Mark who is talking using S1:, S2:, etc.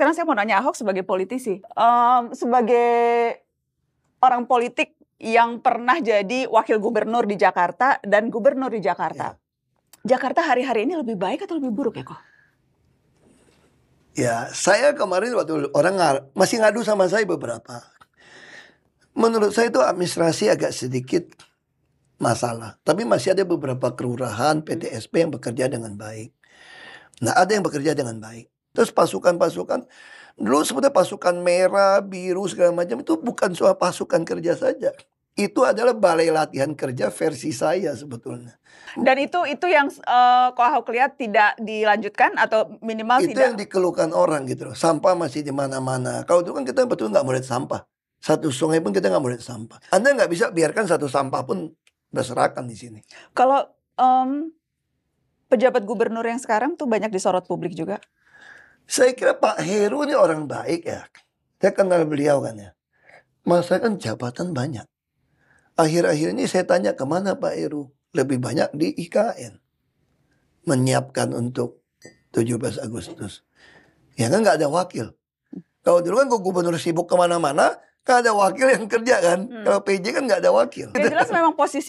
S1: Sekarang saya mau nanya Ahok sebagai politisi, um, sebagai orang politik yang pernah jadi wakil gubernur di Jakarta dan gubernur di Jakarta. Ya. Jakarta hari-hari ini lebih baik atau lebih buruk ya kok?
S2: Ya, saya kemarin waktu orang ngar masih ngadu sama saya beberapa. Menurut saya itu administrasi agak sedikit masalah, tapi masih ada beberapa kelurahan PTSP yang bekerja dengan baik. Nah, ada yang bekerja dengan baik. Terus pasukan-pasukan dulu sebenarnya pasukan merah, biru segala macam itu bukan soal pasukan kerja saja. Itu adalah balai latihan kerja versi saya sebetulnya.
S1: Dan itu itu yang uh, eh, kok Ahok lihat tidak dilanjutkan atau minimal itu tidak. Itu yang
S2: dikeluhkan orang gitu loh. Sampah masih di mana-mana. Kalau itu kan kita betul nggak boleh sampah. Satu sungai pun kita nggak boleh sampah. Anda nggak bisa biarkan satu sampah pun berserakan di sini.
S1: Kalau um, pejabat gubernur yang sekarang tuh banyak disorot publik juga.
S2: Saya kira Pak Heru ini orang baik ya. Saya kenal beliau kan ya. Masa kan jabatan banyak. Akhir-akhir ini saya tanya kemana Pak Heru. Lebih banyak di IKN. Menyiapkan untuk 17 Agustus. Ya kan gak ada wakil. Kalau dulu kan gubernur sibuk kemana-mana, kan ada wakil yang kerja kan. Hmm. Kalau PJ kan gak ada wakil.
S1: Ya, jelas memang posisi